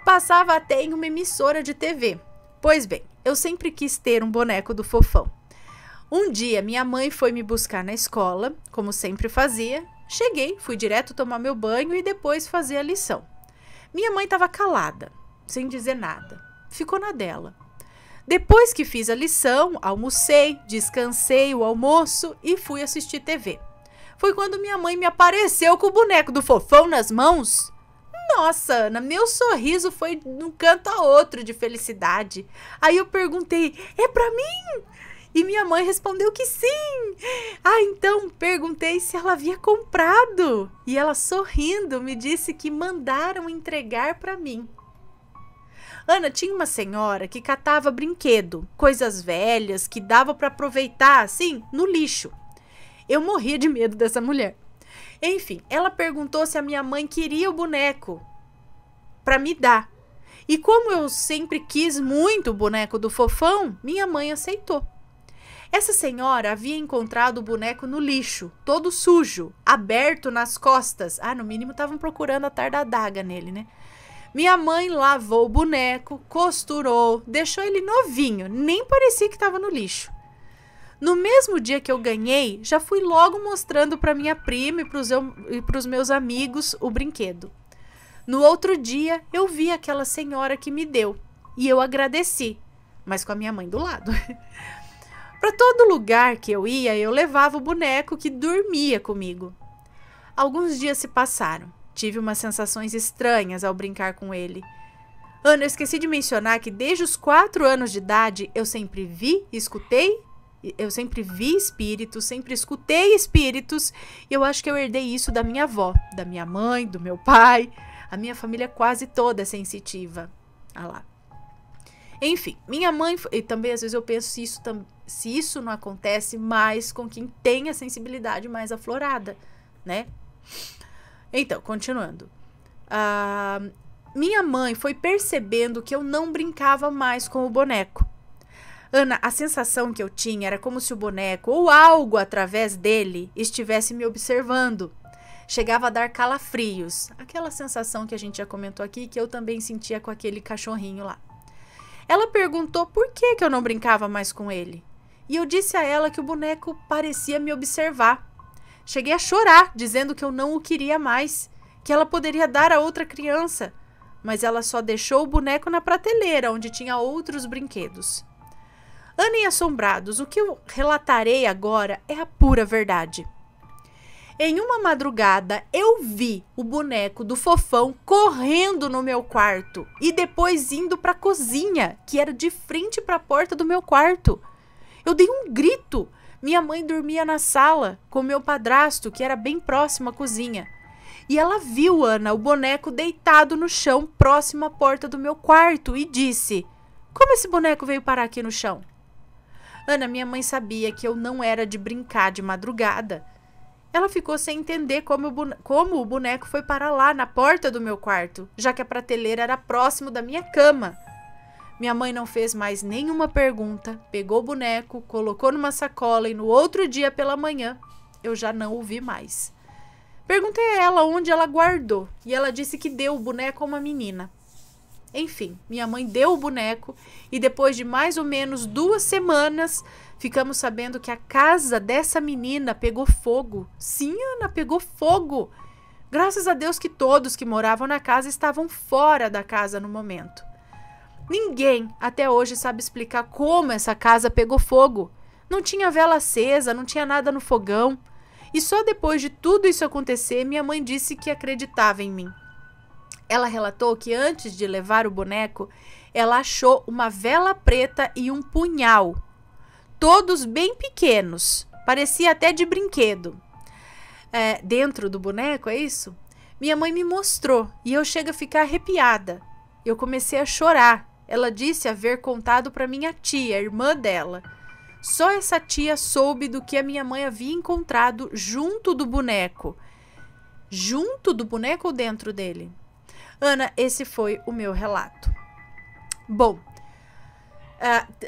Passava até em uma emissora de TV. Pois bem, eu sempre quis ter um boneco do fofão. Um dia, minha mãe foi me buscar na escola, como sempre fazia. Cheguei, fui direto tomar meu banho e depois fazer a lição. Minha mãe estava calada sem dizer nada. Ficou na dela. Depois que fiz a lição, almocei, descansei o almoço e fui assistir TV. Foi quando minha mãe me apareceu com o boneco do fofão nas mãos. Nossa, Ana, meu sorriso foi de um canto a outro de felicidade. Aí eu perguntei: "É para mim?" E minha mãe respondeu que sim. Ah, então perguntei se ela havia comprado. E ela sorrindo me disse que mandaram entregar para mim. Ana tinha uma senhora que catava brinquedo, coisas velhas que dava para aproveitar assim no lixo. Eu morria de medo dessa mulher. Enfim, ela perguntou se a minha mãe queria o boneco para me dar. E como eu sempre quis muito o boneco do fofão, minha mãe aceitou. Essa senhora havia encontrado o boneco no lixo, todo sujo, aberto nas costas. Ah, no mínimo estavam procurando a tarda adaga nele, né? Minha mãe lavou o boneco, costurou, deixou ele novinho, nem parecia que estava no lixo. No mesmo dia que eu ganhei, já fui logo mostrando para minha prima e para os meus amigos o brinquedo. No outro dia, eu vi aquela senhora que me deu e eu agradeci, mas com a minha mãe do lado. para todo lugar que eu ia, eu levava o boneco que dormia comigo. Alguns dias se passaram. Tive umas sensações estranhas ao brincar com ele. Ana, eu esqueci de mencionar que desde os quatro anos de idade eu sempre vi, escutei, eu sempre vi espíritos, sempre escutei espíritos, e eu acho que eu herdei isso da minha avó, da minha mãe, do meu pai. A minha família é quase toda é sensitiva. Ah lá. Enfim, minha mãe. E também às vezes eu penso se isso, se isso não acontece mais com quem tem a sensibilidade mais aflorada, né? Então, continuando. Uh, minha mãe foi percebendo que eu não brincava mais com o boneco. Ana, a sensação que eu tinha era como se o boneco ou algo através dele estivesse me observando. Chegava a dar calafrios, aquela sensação que a gente já comentou aqui que eu também sentia com aquele cachorrinho lá. Ela perguntou por que, que eu não brincava mais com ele. E eu disse a ela que o boneco parecia me observar. Cheguei a chorar, dizendo que eu não o queria mais, que ela poderia dar a outra criança, mas ela só deixou o boneco na prateleira, onde tinha outros brinquedos. e assombrados, o que eu relatarei agora é a pura verdade. Em uma madrugada, eu vi o boneco do fofão correndo no meu quarto e depois indo para a cozinha, que era de frente para a porta do meu quarto. Eu dei um grito minha mãe dormia na sala com meu padrasto, que era bem próximo à cozinha. E ela viu, Ana, o boneco deitado no chão próximo à porta do meu quarto e disse: Como esse boneco veio parar aqui no chão? Ana, minha mãe sabia que eu não era de brincar de madrugada. Ela ficou sem entender como, como o boneco foi parar lá na porta do meu quarto, já que a prateleira era próximo da minha cama. Minha mãe não fez mais nenhuma pergunta, pegou o boneco, colocou numa sacola e no outro dia pela manhã eu já não o vi mais. Perguntei a ela onde ela guardou e ela disse que deu o boneco a uma menina. Enfim, minha mãe deu o boneco e depois de mais ou menos duas semanas ficamos sabendo que a casa dessa menina pegou fogo. Sim, Ana, pegou fogo. Graças a Deus que todos que moravam na casa estavam fora da casa no momento. Ninguém até hoje sabe explicar como essa casa pegou fogo. Não tinha vela acesa, não tinha nada no fogão. E só depois de tudo isso acontecer, minha mãe disse que acreditava em mim. Ela relatou que antes de levar o boneco, ela achou uma vela preta e um punhal, todos bem pequenos, parecia até de brinquedo. É, dentro do boneco, é isso? Minha mãe me mostrou e eu chego a ficar arrepiada. Eu comecei a chorar ela disse haver contado para minha tia, irmã dela. Só essa tia soube do que a minha mãe havia encontrado junto do boneco. Junto do boneco ou dentro dele? Ana, esse foi o meu relato. Bom,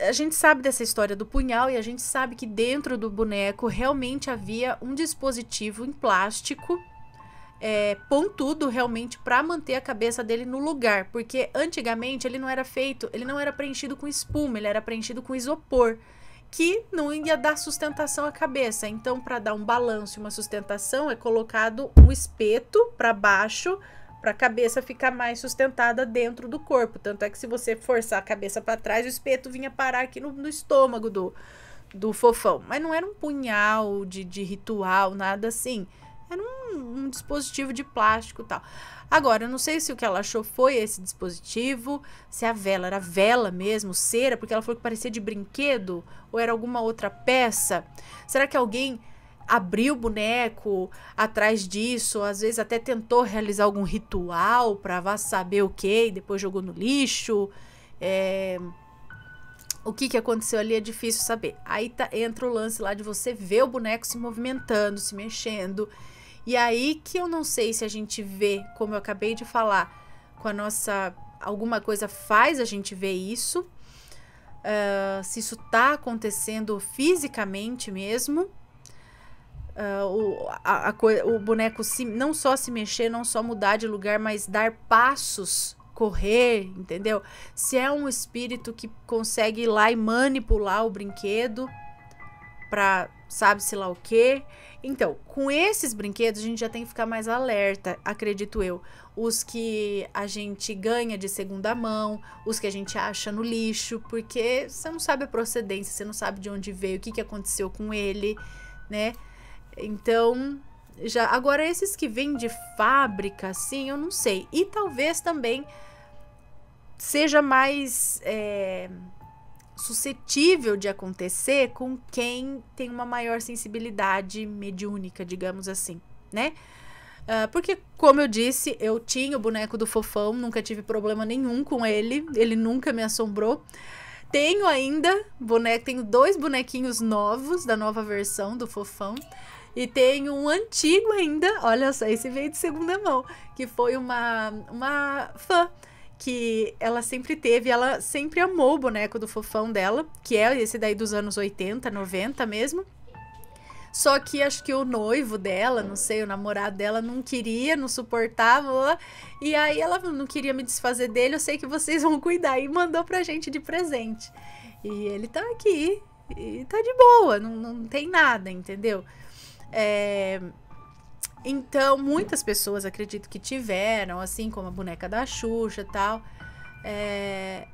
a gente sabe dessa história do punhal e a gente sabe que dentro do boneco realmente havia um dispositivo em plástico é, pontudo realmente para manter a cabeça dele no lugar, porque antigamente ele não era feito, ele não era preenchido com espuma, ele era preenchido com isopor, que não ia dar sustentação à cabeça. Então, para dar um balanço e uma sustentação, é colocado um espeto para baixo para a cabeça ficar mais sustentada dentro do corpo. Tanto é que se você forçar a cabeça para trás, o espeto vinha parar aqui no, no estômago do do fofão. Mas não era um punhal de, de ritual, nada assim. Era um, um dispositivo de plástico tal. Agora, eu não sei se o que ela achou foi esse dispositivo, se a vela era vela mesmo, cera, porque ela falou que parecia de brinquedo ou era alguma outra peça. Será que alguém abriu o boneco atrás disso, às vezes até tentou realizar algum ritual para vá saber o que e depois jogou no lixo? É... O que, que aconteceu ali é difícil saber. Aí tá, entra o lance lá de você ver o boneco se movimentando, se mexendo. E aí que eu não sei se a gente vê, como eu acabei de falar, com a nossa. Alguma coisa faz a gente ver isso, uh, se isso está acontecendo fisicamente mesmo. Uh, o, a, a, o boneco se, não só se mexer, não só mudar de lugar, mas dar passos, correr, entendeu? Se é um espírito que consegue ir lá e manipular o brinquedo para sabe-se lá o quê. Então, com esses brinquedos, a gente já tem que ficar mais alerta, acredito eu. Os que a gente ganha de segunda mão, os que a gente acha no lixo, porque você não sabe a procedência, você não sabe de onde veio, o que, que aconteceu com ele, né? Então, já. Agora, esses que vêm de fábrica, assim, eu não sei. E talvez também seja mais. É suscetível de acontecer com quem tem uma maior sensibilidade mediúnica, digamos assim, né? Uh, porque, como eu disse, eu tinha o boneco do fofão, nunca tive problema nenhum com ele, ele nunca me assombrou. Tenho ainda boneco, tenho dois bonequinhos novos da nova versão do fofão. E tenho um antigo ainda, olha só, esse veio de segunda mão, que foi uma, uma fã que ela sempre teve, ela sempre amou o boneco do fofão dela, que é esse daí dos anos 80, 90 mesmo. Só que acho que o noivo dela, não sei, o namorado dela não queria, não suportava. E aí ela não queria me desfazer dele, eu sei que vocês vão cuidar. E mandou pra gente de presente. E ele tá aqui, e tá de boa, não, não tem nada, entendeu? É, então, muitas pessoas acredito que tiveram, assim como a boneca da Xuxa tal. É...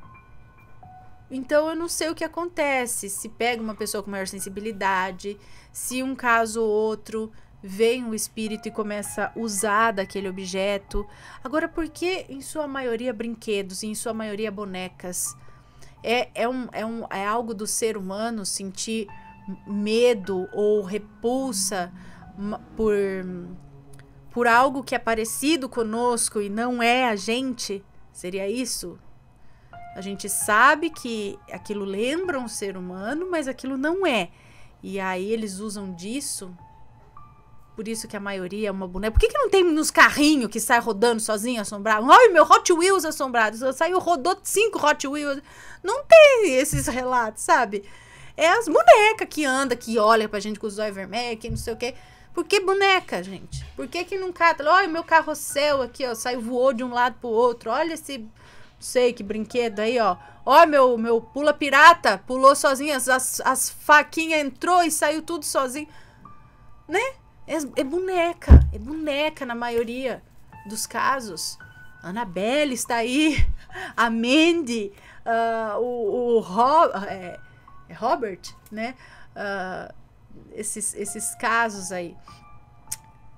Então, eu não sei o que acontece. Se pega uma pessoa com maior sensibilidade, se um caso ou outro vem o um espírito e começa a usar daquele objeto. Agora, por que em sua maioria brinquedos e em sua maioria bonecas? É, é, um, é, um, é algo do ser humano sentir medo ou repulsa? por, por algo que é parecido conosco e não é a gente? Seria isso? A gente sabe que aquilo lembra um ser humano, mas aquilo não é. E aí eles usam disso. Por isso que a maioria é uma boneca. Por que, que não tem nos carrinhos que sai rodando sozinho assombrado? Ai, meu Hot Wheels assombrado. Saiu, rodou cinco Hot Wheels. Não tem esses relatos, sabe? É as bonecas que anda, que olha pra gente com os olhos vermelhos, que não sei o quê. Por que boneca, gente? Por que, que não cata? Olha o meu carrossel aqui, ó. Saiu, voou de um lado pro outro. Olha esse. Não sei que brinquedo aí, ó. Ó, meu, meu pula pirata. Pulou sozinho. As, as, as faquinhas entrou e saiu tudo sozinho. Né? É, é boneca. É boneca na maioria dos casos. Annabelle está aí. A Mandy. Uh, o, o é, é Robert, né? Uh, esses, esses casos aí.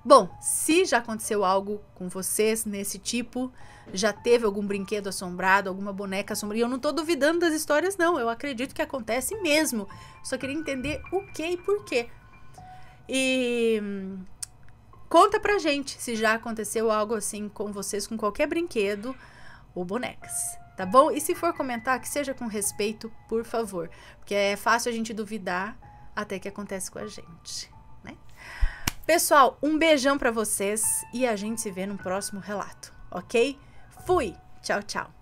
Bom, se já aconteceu algo com vocês nesse tipo, já teve algum brinquedo assombrado, alguma boneca assombrada, E eu não estou duvidando das histórias, não. Eu acredito que acontece mesmo. Só queria entender o que e por quê. E conta pra gente se já aconteceu algo assim com vocês, com qualquer brinquedo ou bonecas, tá bom? E se for comentar, que seja com respeito, por favor. Porque é fácil a gente duvidar até que acontece com a gente, né? Pessoal, um beijão para vocês e a gente se vê no próximo relato, ok? Fui! Tchau, tchau!